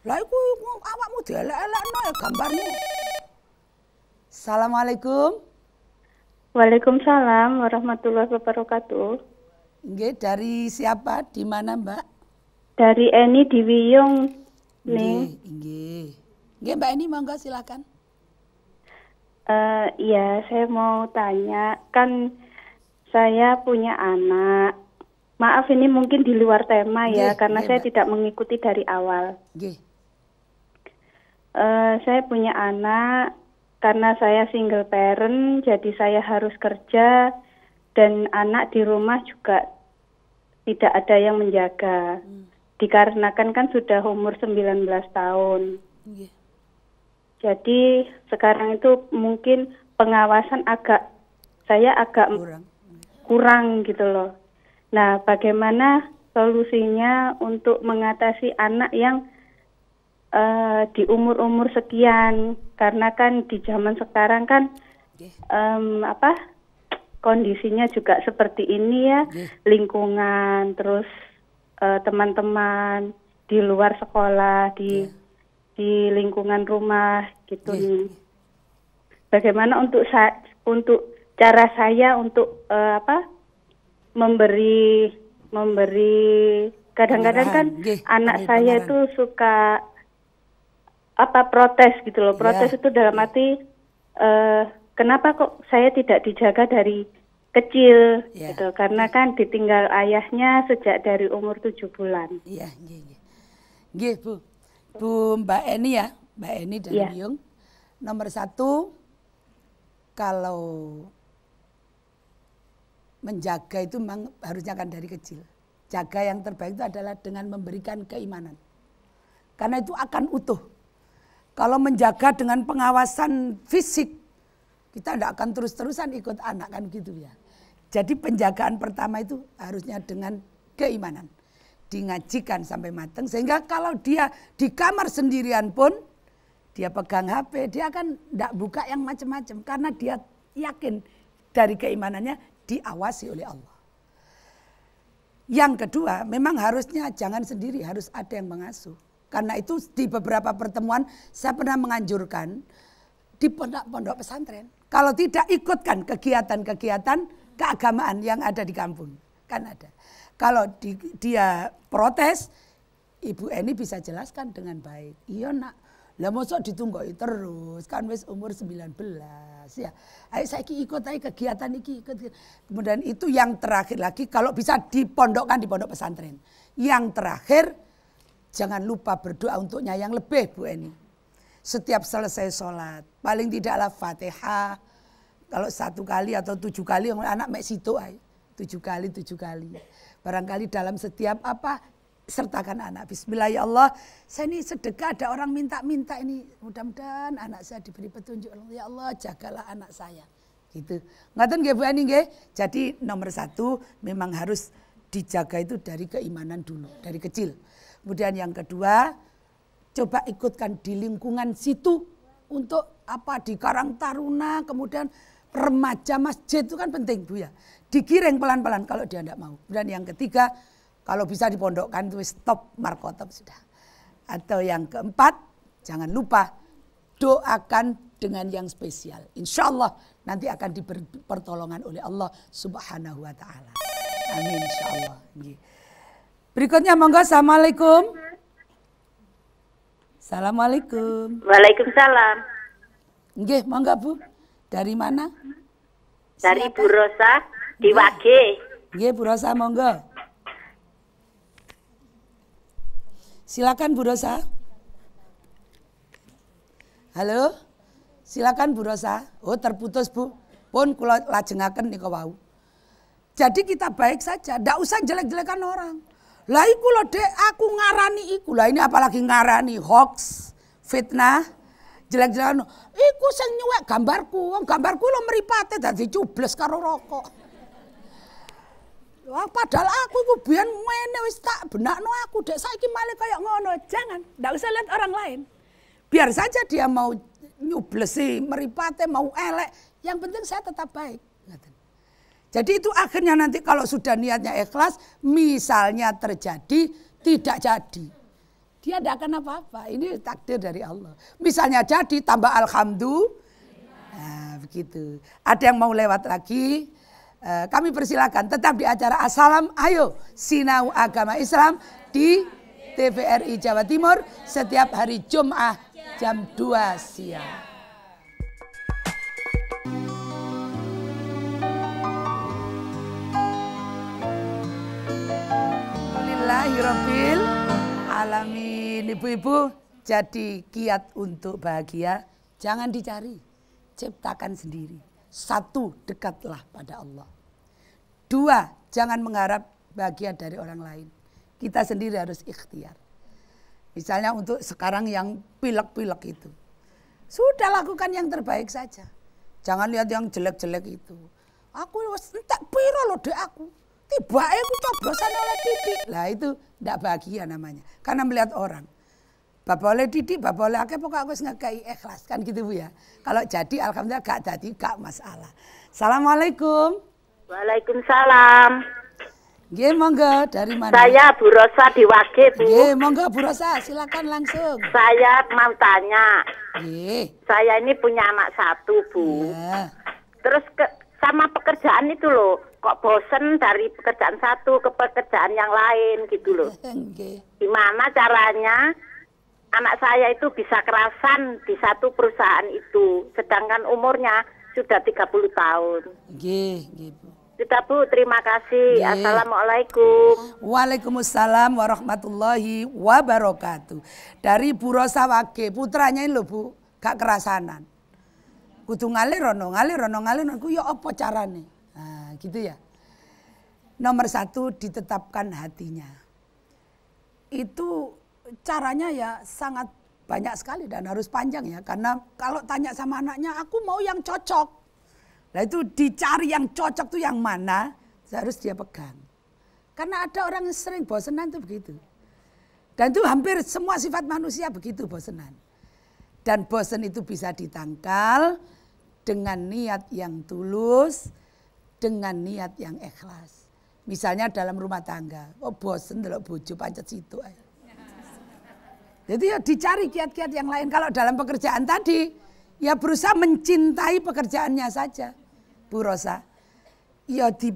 Lah iku awakmu dielek-elekno ya gambarmu. Assalamualaikum. Waalaikumsalam warahmatullahi wabarakatuh. Nggih, dari siapa? Di mana, Mbak? Dari Eni di Wiyung. Nggih, nggih. Nggih, Mbak Eni monggo silakan. Uh, ya, saya mau tanya, kan saya punya anak. Maaf ini mungkin di luar tema ya, karena iya, saya tidak mengikuti dari awal. Gih. Uh, eh, saya punya anak, karena saya single parent, jadi saya harus kerja dan anak di rumah juga tidak ada yang menjaga. Hmm. Dikarenakan kan sudah umur 19 tahun. Iya. Jadi sekarang itu mungkin pengawasan agak saya agak kurang, kurang gitu loh. Nah, bagaimana solusinya untuk mengatasi anak yang uh, di umur-umur sekian? Karena kan di zaman sekarang kan um, apa kondisinya juga seperti ini ya, yeah. lingkungan, terus eh, teman-teman uh, di luar sekolah, di yeah. di lingkungan rumah gitu yeah. Bagaimana untuk sa untuk cara saya untuk uh, apa memberi memberi kadang-kadang kan yeah. Iya, anak iya, saya itu suka apa protes gitu loh iya. protes yeah. itu dalam arti uh, kenapa kok saya tidak dijaga dari kecil yeah. gitu iya. karena kan ditinggal ayahnya sejak dari umur tujuh bulan. Iya, iya, iya. yeah, Bu. Bu Mbak Eni ya, Mbak Eni dan yeah. Yung. Nomor satu, kalau menjaga itu memang harusnya kan dari kecil. Jaga yang terbaik itu adalah dengan memberikan keimanan. Karena itu akan utuh. Kalau menjaga dengan pengawasan fisik kita tidak akan terus-terusan ikut anak kan gitu ya. Jadi penjagaan pertama itu harusnya dengan keimanan. Dingajikan sampai mateng sehingga kalau dia di kamar sendirian pun dia pegang HP, dia akan tidak buka yang macam-macam karena dia yakin dari keimanannya diawasi oleh Allah. Yang kedua, memang harusnya jangan sendiri, harus ada yang mengasuh. Karena itu di beberapa pertemuan saya pernah menganjurkan di pondok-pondok pesantren kalau tidak ikutkan kegiatan-kegiatan keagamaan yang ada di kampung. Kan ada. Kalau di, dia protes, Ibu Eni bisa jelaskan dengan baik. Iya nak, lah mosok ditunggu terus, kan wis umur 19 ya. Ayo saya ikut ayo kegiatan ini ikut. Kemudian itu yang terakhir lagi kalau bisa dipondokkan di pondok pesantren. Yang terakhir jangan lupa berdoa untuknya yang lebih Bu Eni setiap selesai sholat. Paling tidaklah fatihah, kalau satu kali atau tujuh kali, anak mek situ ay. Tujuh kali, tujuh kali. Barangkali dalam setiap apa, sertakan anak. Bismillah ya Allah, saya ini sedekah ada orang minta-minta ini. Mudah-mudahan anak saya diberi petunjuk. Ya Allah, jagalah anak saya. Gitu. Ngatain nggih Bu Ani Jadi nomor satu memang harus dijaga itu dari keimanan dulu, dari kecil. Kemudian yang kedua, coba ikutkan di lingkungan situ untuk apa di Karang Taruna kemudian remaja masjid itu kan penting Bu ya. Digiring pelan-pelan kalau dia tidak mau. Dan yang ketiga kalau bisa dipondokkan itu stop markotop sudah. Atau yang keempat jangan lupa doakan dengan yang spesial. Insya Allah nanti akan diberi pertolongan oleh Allah subhanahu wa ta'ala. Amin insya Allah. Berikutnya monggo Assalamualaikum. Assalamualaikum. Waalaikumsalam. Nggih, monggo Bu. Dari mana? Dari Siapa? Bu Rosa di Wage. Nggih, Bu Rosa monggo. Silakan Bu Rosa. Halo? Silakan Bu Rosa. Oh, terputus Bu. Pun kula lajengaken nika wau. Jadi kita baik saja, tidak usah jelek-jelekan orang. Lah iku lho dek aku ngarani iku. Lah ini apalagi ngarani hoax, fitnah, jelek-jelekan. Iku sing nyuwek gambarku. Wong gambarku lo meripate dadi cubles karo rokok. Wah, padahal aku iku biyen ngene wis tak benakno aku dek saiki malah kaya ngono. Jangan, ndak usah lihat orang lain. Biar saja dia mau nyublesi, meripate, mau elek. Yang penting saya tetap baik. Jadi itu akhirnya nanti kalau sudah niatnya ikhlas, misalnya terjadi, tidak jadi. Dia tidak akan apa-apa, ini takdir dari Allah. Misalnya jadi, tambah alhamdulillah. Nah, begitu. Ada yang mau lewat lagi? Eh, kami persilakan tetap di acara Assalam, ayo sinau agama Islam di TVRI Jawa Timur setiap hari Jumat jam 2 siang. alamin. Ibu-ibu, jadi kiat untuk bahagia jangan dicari. Ciptakan sendiri. Satu, dekatlah pada Allah. Dua, jangan mengharap bahagia dari orang lain. Kita sendiri harus ikhtiar. Misalnya untuk sekarang yang pilek-pilek itu. Sudah lakukan yang terbaik saja. Jangan lihat yang jelek-jelek itu. Aku entek piro loh dek aku. Tiba aku coblosan oleh didik. Lah itu tidak bahagia namanya. Karena melihat orang. Bapak oleh didik, bapak oleh akeh pokoknya aku ngekei ikhlas. Kan gitu Bu ya. Kalau jadi Alhamdulillah gak jadi gak masalah. Assalamualaikum. Waalaikumsalam. Gie monggo dari mana? Saya Bu Rosa di Wage, Bu. Gie monggo Bu Rosa, silakan langsung. Saya mau tanya. Gie. Saya ini punya anak satu, Bu. Ya. Terus ke, sama pekerjaan itu loh kok bosen dari pekerjaan satu ke pekerjaan yang lain gitu loh. Gimana caranya anak saya itu bisa kerasan di satu perusahaan itu, sedangkan umurnya sudah 30 tahun. Gih, gitu. Sudah Bu, terima kasih. Yeah. Assalamualaikum. Waalaikumsalam warahmatullahi wabarakatuh. Dari Bu Rosa Wage, putranya ini loh Bu, gak kerasanan. Kudu ngalir rono, ngalir rono, ngalir rono. ya apa caranya gitu ya. Nomor satu ditetapkan hatinya. Itu caranya ya sangat banyak sekali dan harus panjang ya. Karena kalau tanya sama anaknya, aku mau yang cocok. Nah itu dicari yang cocok tuh yang mana, harus dia pegang. Karena ada orang yang sering bosenan tuh begitu. Dan itu hampir semua sifat manusia begitu bosenan. Dan bosen itu bisa ditangkal dengan niat yang tulus, dengan niat yang ikhlas. Misalnya dalam rumah tangga, oh bosen dulu bojo pancet situ aja. Jadi ya dicari kiat-kiat yang lain. Kalau dalam pekerjaan tadi, ya berusaha mencintai pekerjaannya saja. Bu Rosa, ya di,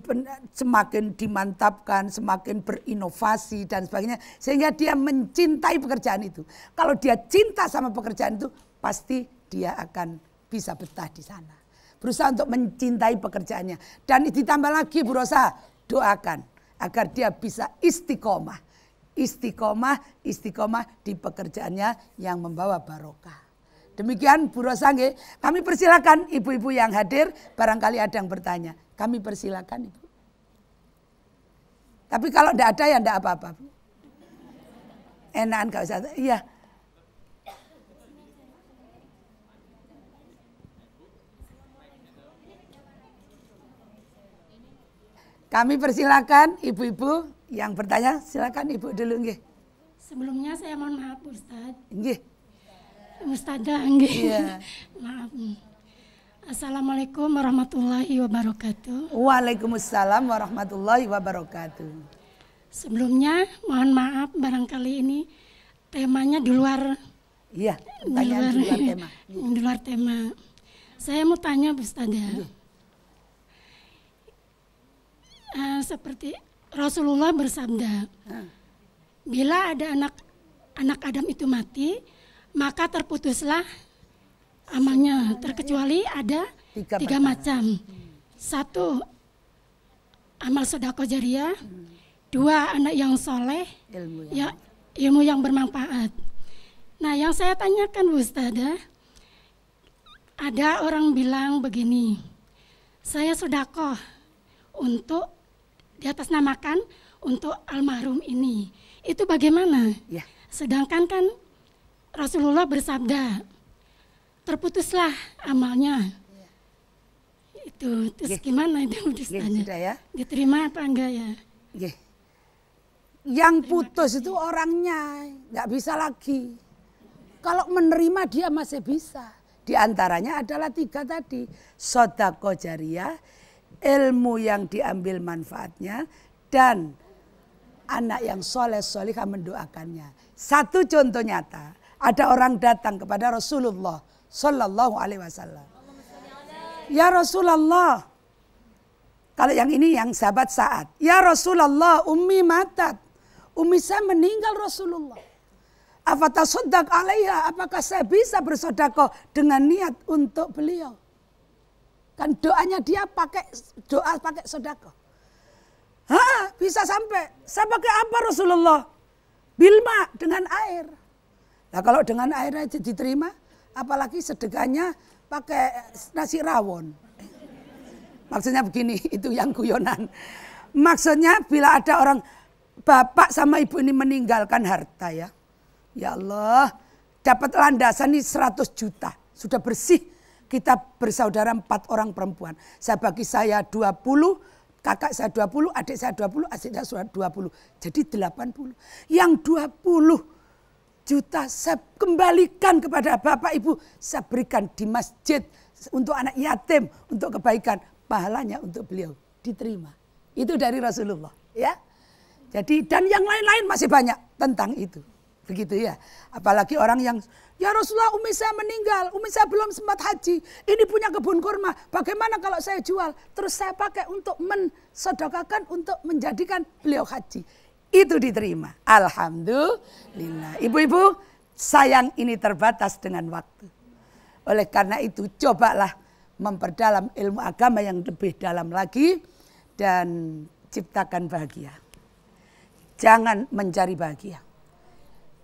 semakin dimantapkan, semakin berinovasi dan sebagainya. Sehingga dia mencintai pekerjaan itu. Kalau dia cinta sama pekerjaan itu, pasti dia akan bisa betah di sana berusaha untuk mencintai pekerjaannya. Dan ditambah lagi Bu Rosa, doakan agar dia bisa istiqomah. Istiqomah, istiqomah di pekerjaannya yang membawa barokah. Demikian Bu Rosa nge. Kami persilakan ibu-ibu yang hadir barangkali ada yang bertanya. Kami persilakan Ibu. Tapi kalau tidak ada ya tidak apa-apa. Enakan gak usah. Iya, Kami persilakan ibu-ibu yang bertanya silakan ibu dulu nggih. Sebelumnya saya mohon maaf Ustaz. Nggih. Ustazah nggih. Iya. maaf. Assalamualaikum warahmatullahi wabarakatuh. Waalaikumsalam warahmatullahi wabarakatuh. Sebelumnya mohon maaf barangkali ini temanya di luar Iya, di luar, di luar tema. Di luar tema. Saya mau tanya Ustazah uh, seperti Rasulullah bersabda, bila ada anak anak Adam itu mati, maka terputuslah amalnya terkecuali ada tiga, tiga macam. Satu amal sodako jariah, hmm. dua anak yang soleh, ilmu yang, ya, ilmu yang bermanfaat. Nah yang saya tanyakan Bu ada orang bilang begini, saya sodako untuk di atas diatasnamakan untuk almarhum ini. Itu bagaimana? Ya. Sedangkan kan Rasulullah bersabda, terputuslah amalnya. Ya. Itu terus ya. gimana itu dustanya? Ya, ya. Diterima apa enggak ya? ya. Yang putus itu orangnya nggak bisa lagi. Kalau menerima dia masih bisa. Di antaranya adalah tiga tadi. Sodako jariah, ilmu yang diambil manfaatnya dan anak yang soleh solehah mendoakannya. Satu contoh nyata, ada orang datang kepada Rasulullah Shallallahu Alaihi Wasallam. Ya Rasulullah, kalau yang ini yang sahabat saat. Ya Rasulullah, ummi matat. umi saya meninggal Rasulullah. apakah saya bisa bersodakoh dengan niat untuk beliau? Kan doanya dia pakai doa pakai sodako. hah bisa sampai. Saya pakai apa Rasulullah? Bilma dengan air. Nah kalau dengan air airnya diterima, apalagi sedekahnya pakai nasi rawon. Maksudnya begini, itu yang guyonan. Maksudnya bila ada orang bapak sama ibu ini meninggalkan harta ya. Ya Allah, dapat landasan ini 100 juta. Sudah bersih kita bersaudara empat orang perempuan. Saya bagi saya 20, kakak saya 20, adik saya 20, adik saya 20. Jadi 80. Yang 20 juta saya kembalikan kepada Bapak Ibu. Saya berikan di masjid untuk anak yatim, untuk kebaikan. Pahalanya untuk beliau diterima. Itu dari Rasulullah. Ya. Jadi dan yang lain-lain masih banyak tentang itu. Begitu ya. Apalagi orang yang Ya Rasulullah Umi saya meninggal, Umi saya belum sempat haji. Ini punya kebun kurma, bagaimana kalau saya jual? Terus saya pakai untuk mensedekahkan, untuk menjadikan beliau haji. Itu diterima. Alhamdulillah. Ibu-ibu, sayang ini terbatas dengan waktu. Oleh karena itu cobalah memperdalam ilmu agama yang lebih dalam lagi dan ciptakan bahagia. Jangan mencari bahagia.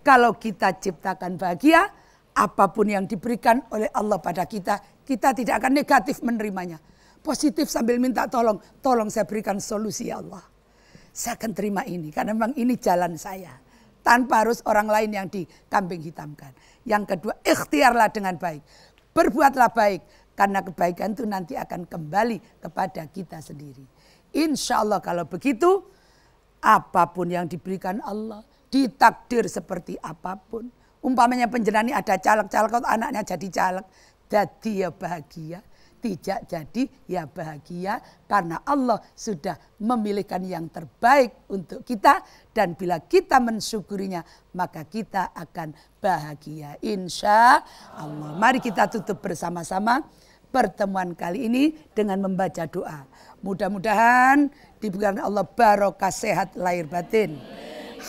Kalau kita ciptakan bahagia, apapun yang diberikan oleh Allah pada kita, kita tidak akan negatif menerimanya. Positif sambil minta tolong, tolong saya berikan solusi ya Allah. Saya akan terima ini karena memang ini jalan saya. Tanpa harus orang lain yang dikambing hitamkan. Yang kedua, ikhtiarlah dengan baik. Berbuatlah baik karena kebaikan itu nanti akan kembali kepada kita sendiri. Insya Allah kalau begitu, apapun yang diberikan Allah, ditakdir seperti apapun, Umpamanya penjenani ada caleg-caleg, anaknya jadi caleg. Jadi ya bahagia, tidak jadi ya bahagia karena Allah sudah memilihkan yang terbaik untuk kita dan bila kita mensyukurinya maka kita akan bahagia insya Allah. Mari kita tutup bersama-sama pertemuan kali ini dengan membaca doa. Mudah-mudahan diberikan Allah barokah sehat lahir batin.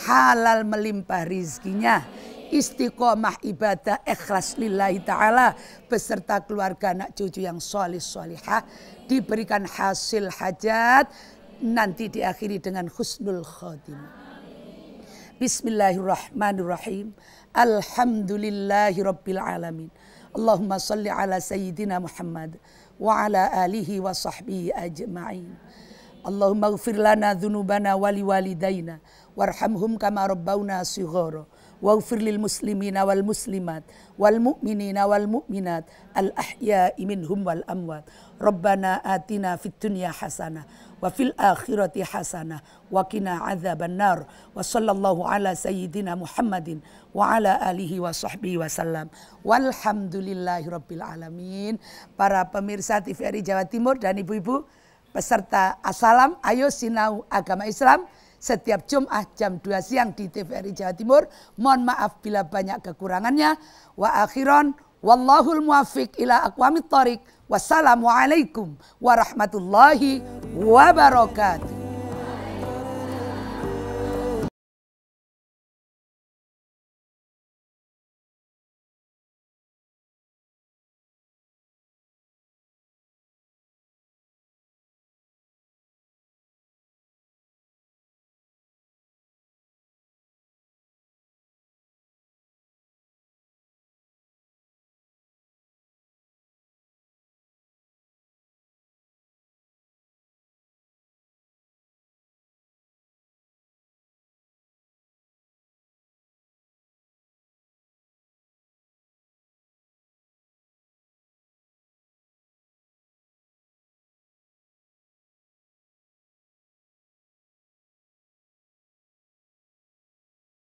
Halal melimpah rizkinya istiqomah ibadah ikhlas lillahi ta'ala beserta keluarga anak cucu yang solih solihah diberikan hasil hajat nanti diakhiri dengan husnul khotimah. Bismillahirrahmanirrahim. Alhamdulillahi alamin. Allahumma salli ala sayyidina Muhammad wa ala alihi wa sahbihi ajma'in. Allahumma ighfir lana dhunubana wa liwalidayna warhamhum kama rabbawna sighara. واغفر للمسلمين والمسلمات والمؤمنين والمؤمنات الأحياء منهم والأموات ربنا آتنا في الدنيا حسنة وفي الآخرة حسنة وقنا عذاب النار وصلى الله على سيدنا محمد وعلى alihi wa sahbihi wasallam. Walhamdulillahirrabbilalamin. Para pemirsa TVRI Jawa Timur dan ibu-ibu peserta Assalam, ayo sinau agama Islam setiap Jumat jam 2 siang di TVRI Jawa Timur. Mohon maaf bila banyak kekurangannya. Wa akhiron wallahul muafiq ila aqwamit thariq. Wassalamualaikum warahmatullahi wabarakatuh.